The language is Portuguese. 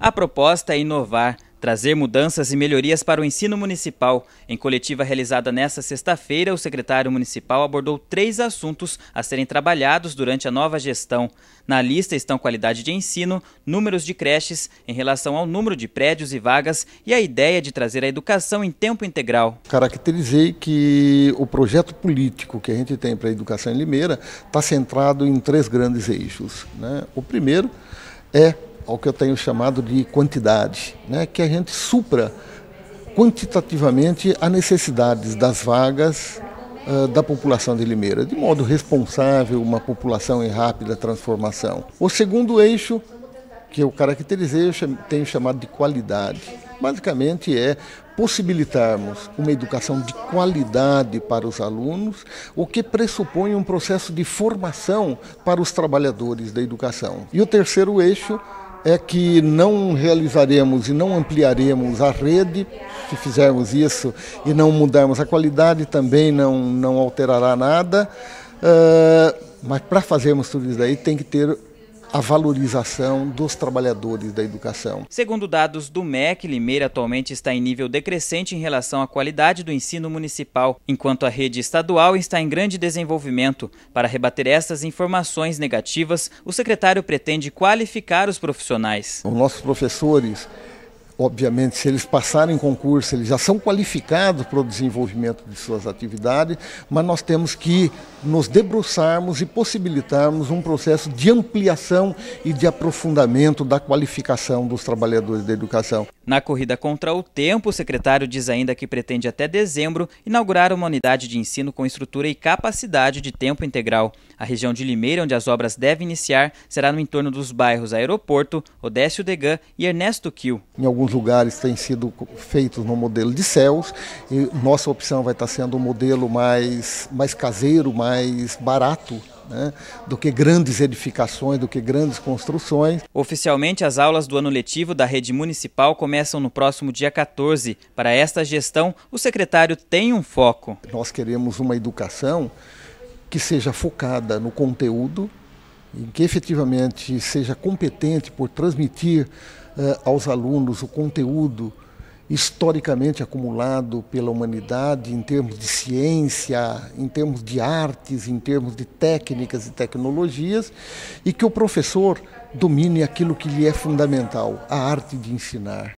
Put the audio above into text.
A proposta é inovar, trazer mudanças e melhorias para o ensino municipal. Em coletiva realizada nesta sexta-feira, o secretário municipal abordou três assuntos a serem trabalhados durante a nova gestão. Na lista estão qualidade de ensino, números de creches em relação ao número de prédios e vagas e a ideia de trazer a educação em tempo integral. Caracterizei que o projeto político que a gente tem para a educação em Limeira está centrado em três grandes eixos. Né? O primeiro é ao que eu tenho chamado de quantidade, né? que a gente supra quantitativamente as necessidades das vagas uh, da população de Limeira, de modo responsável, uma população em rápida transformação. O segundo eixo que eu caracterizei, eu tenho chamado de qualidade. Basicamente é possibilitarmos uma educação de qualidade para os alunos, o que pressupõe um processo de formação para os trabalhadores da educação. E o terceiro eixo é que não realizaremos e não ampliaremos a rede se fizermos isso e não mudarmos a qualidade também não não alterará nada uh, mas para fazermos tudo isso daí tem que ter a valorização dos trabalhadores da educação. Segundo dados do MEC, Limeira atualmente está em nível decrescente em relação à qualidade do ensino municipal, enquanto a rede estadual está em grande desenvolvimento. Para rebater essas informações negativas, o secretário pretende qualificar os profissionais. Os nossos professores obviamente, se eles passarem concurso, eles já são qualificados para o desenvolvimento de suas atividades, mas nós temos que nos debruçarmos e possibilitarmos um processo de ampliação e de aprofundamento da qualificação dos trabalhadores da educação. Na corrida contra o tempo, o secretário diz ainda que pretende até dezembro inaugurar uma unidade de ensino com estrutura e capacidade de tempo integral. A região de Limeira, onde as obras devem iniciar, será no entorno dos bairros Aeroporto, Odécio Degan e Ernesto Kiel. Em alguns alguns lugares têm sido feitos no modelo de céus, e nossa opção vai estar sendo um modelo mais, mais caseiro, mais barato, né, do que grandes edificações, do que grandes construções. Oficialmente, as aulas do ano letivo da rede municipal começam no próximo dia 14. Para esta gestão, o secretário tem um foco. Nós queremos uma educação que seja focada no conteúdo em que efetivamente seja competente por transmitir uh, aos alunos o conteúdo historicamente acumulado pela humanidade em termos de ciência, em termos de artes, em termos de técnicas e tecnologias, e que o professor domine aquilo que lhe é fundamental, a arte de ensinar.